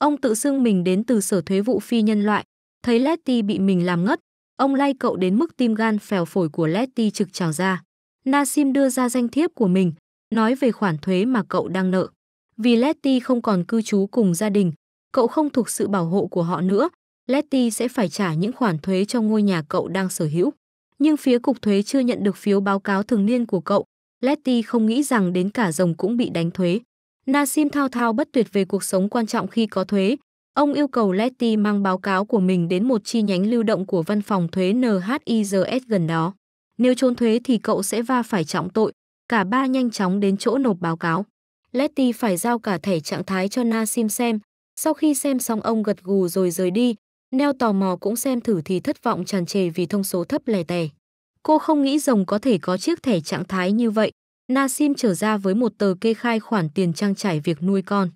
Ông tự xưng mình đến từ sở thuế vụ phi nhân loại, thấy Letty bị mình làm ngất, ông lay cậu đến mức tim gan phèo phổi của Letty trực trào ra. Nasim đưa ra danh thiếp của mình, nói về khoản thuế mà cậu đang nợ. Vì Letty không còn cư trú cùng gia đình, cậu không thuộc sự bảo hộ của họ nữa, Letty sẽ phải trả những khoản thuế cho ngôi nhà cậu đang sở hữu. Nhưng phía cục thuế chưa nhận được phiếu báo cáo thường niên của cậu, Letty không nghĩ rằng đến cả rồng cũng bị đánh thuế. Nasim thao thao bất tuyệt về cuộc sống quan trọng khi có thuế. Ông yêu cầu Letty mang báo cáo của mình đến một chi nhánh lưu động của văn phòng thuế NHIRS gần đó. Nếu trốn thuế thì cậu sẽ va phải trọng tội. Cả ba nhanh chóng đến chỗ nộp báo cáo. Letty phải giao cả thẻ trạng thái cho Nasim xem. Sau khi xem xong ông gật gù rồi rời đi, Neo tò mò cũng xem thử thì thất vọng tràn trề vì thông số thấp lẻ tẻ. Cô không nghĩ rồng có thể có chiếc thẻ trạng thái như vậy. Nasim trở ra với một tờ kê khai khoản tiền trang trải việc nuôi con.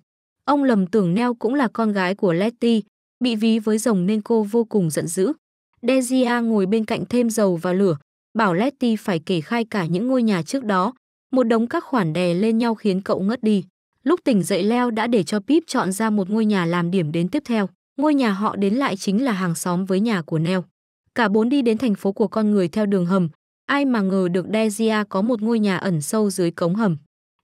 Ông lầm tưởng Neo cũng là con gái của Letty, bị ví với rồng nên cô vô cùng giận dữ. Dezia ngồi bên cạnh thêm dầu và lửa, bảo Letty phải kể khai cả những ngôi nhà trước đó. Một đống các khoản đè lên nhau khiến cậu ngất đi. Lúc tỉnh dậy Leo đã để cho Pip chọn ra một ngôi nhà làm điểm đến tiếp theo. Ngôi nhà họ đến lại chính là hàng xóm với nhà của Neo. Cả bốn đi đến thành phố của con người theo đường hầm, Ai mà ngờ được Dezia có một ngôi nhà ẩn sâu dưới cống hầm.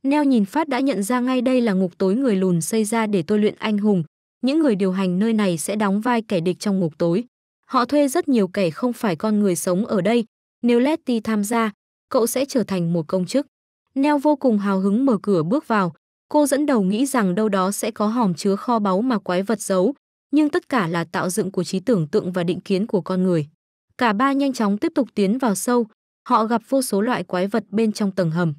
Neo nhìn phát đã nhận ra ngay đây là ngục tối người lùn xây ra để tôi luyện anh hùng. Những người điều hành nơi này sẽ đóng vai kẻ địch trong ngục tối. Họ thuê rất nhiều kẻ không phải con người sống ở đây. Nếu Letty tham gia, cậu sẽ trở thành một công chức. Neo vô cùng hào hứng mở cửa bước vào. Cô dẫn đầu nghĩ rằng đâu đó sẽ có hòm chứa kho báu mà quái vật giấu, nhưng tất cả là tạo dựng của trí tưởng tượng và định kiến của con người. Cả ba nhanh chóng tiếp tục tiến vào sâu, Họ gặp vô số loại quái vật bên trong tầng hầm.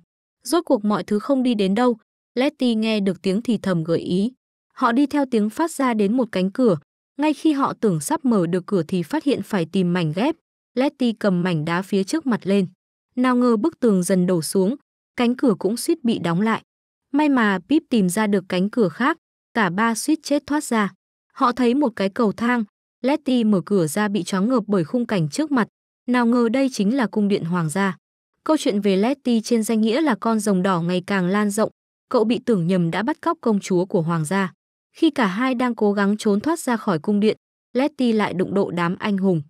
Rốt cuộc mọi thứ không đi đến đâu, Letty nghe được tiếng thì thầm gợi ý. Họ đi theo tiếng phát ra đến một cánh cửa. Ngay khi họ tưởng sắp mở được cửa thì phát hiện phải tìm mảnh ghép. Letty cầm mảnh đá phía trước mặt lên. Nào ngờ bức tường dần đổ xuống, cánh cửa cũng suýt bị đóng lại. May mà Pip tìm ra được cánh cửa khác, cả ba suýt chết thoát ra. Họ thấy một cái cầu thang, Letty mở cửa ra bị choáng ngợp bởi khung cảnh trước mặt, nào ngờ đây chính là cung điện hoàng gia. Câu chuyện về Letty trên danh nghĩa là con rồng đỏ ngày càng lan rộng, cậu bị tưởng nhầm đã bắt cóc công chúa của hoàng gia. Khi cả hai đang cố gắng trốn thoát ra khỏi cung điện, Letty lại đụng độ đám anh hùng.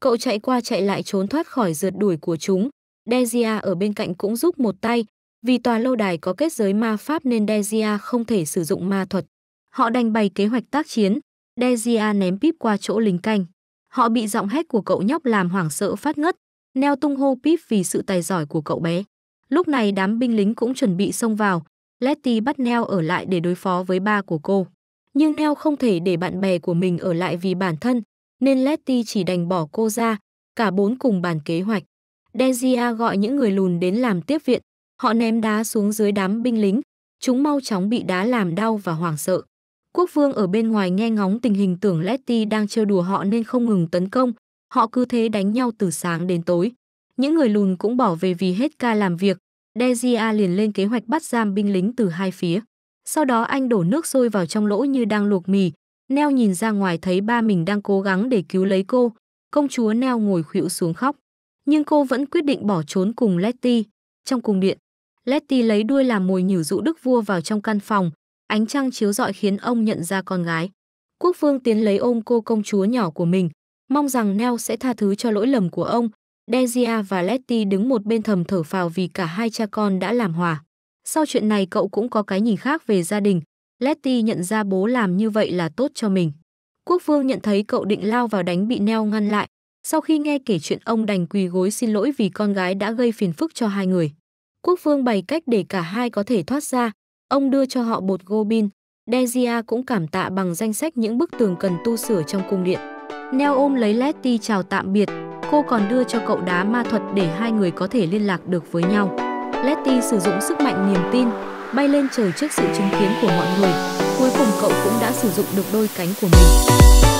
Cậu chạy qua chạy lại trốn thoát khỏi rượt đuổi của chúng. Dezia ở bên cạnh cũng giúp một tay, vì tòa lâu đài có kết giới ma pháp nên Dezia không thể sử dụng ma thuật. Họ đành bày kế hoạch tác chiến, Dezia ném pip qua chỗ lính canh. Họ bị giọng hét của cậu nhóc làm hoảng sợ phát ngất, neo tung hô pip vì sự tài giỏi của cậu bé. Lúc này đám binh lính cũng chuẩn bị xông vào, Letty bắt Neo ở lại để đối phó với ba của cô. Nhưng Neo không thể để bạn bè của mình ở lại vì bản thân, nên Letty chỉ đành bỏ cô ra, cả bốn cùng bàn kế hoạch. Dezia gọi những người lùn đến làm tiếp viện, họ ném đá xuống dưới đám binh lính, chúng mau chóng bị đá làm đau và hoảng sợ. Quốc vương ở bên ngoài nghe ngóng tình hình tưởng Letty đang trêu đùa họ nên không ngừng tấn công, họ cứ thế đánh nhau từ sáng đến tối. Những người lùn cũng bỏ về vì hết ca làm việc, Dezia liền lên kế hoạch bắt giam binh lính từ hai phía. Sau đó anh đổ nước sôi vào trong lỗ như đang luộc mì. Neo nhìn ra ngoài thấy ba mình đang cố gắng để cứu lấy cô. Công chúa Neo ngồi khuỵu xuống khóc. Nhưng cô vẫn quyết định bỏ trốn cùng Letty. Trong cung điện, Letty lấy đuôi làm mồi nhử dụ đức vua vào trong căn phòng. Ánh trăng chiếu rọi khiến ông nhận ra con gái. Quốc vương tiến lấy ôm cô công chúa nhỏ của mình, mong rằng Neo sẽ tha thứ cho lỗi lầm của ông. Dezia và Letty đứng một bên thầm thở phào vì cả hai cha con đã làm hòa. Sau chuyện này cậu cũng có cái nhìn khác về gia đình. Letty nhận ra bố làm như vậy là tốt cho mình. Quốc vương nhận thấy cậu định lao vào đánh bị Neo ngăn lại. Sau khi nghe kể chuyện ông đành quỳ gối xin lỗi vì con gái đã gây phiền phức cho hai người. Quốc vương bày cách để cả hai có thể thoát ra, Ông đưa cho họ bột Gobin, Dezia cũng cảm tạ bằng danh sách những bức tường cần tu sửa trong cung điện. Neo ôm lấy Letty chào tạm biệt, cô còn đưa cho cậu đá ma thuật để hai người có thể liên lạc được với nhau. Letty sử dụng sức mạnh niềm tin, bay lên trời trước sự chứng kiến của mọi người. Cuối cùng cậu cũng đã sử dụng được đôi cánh của mình.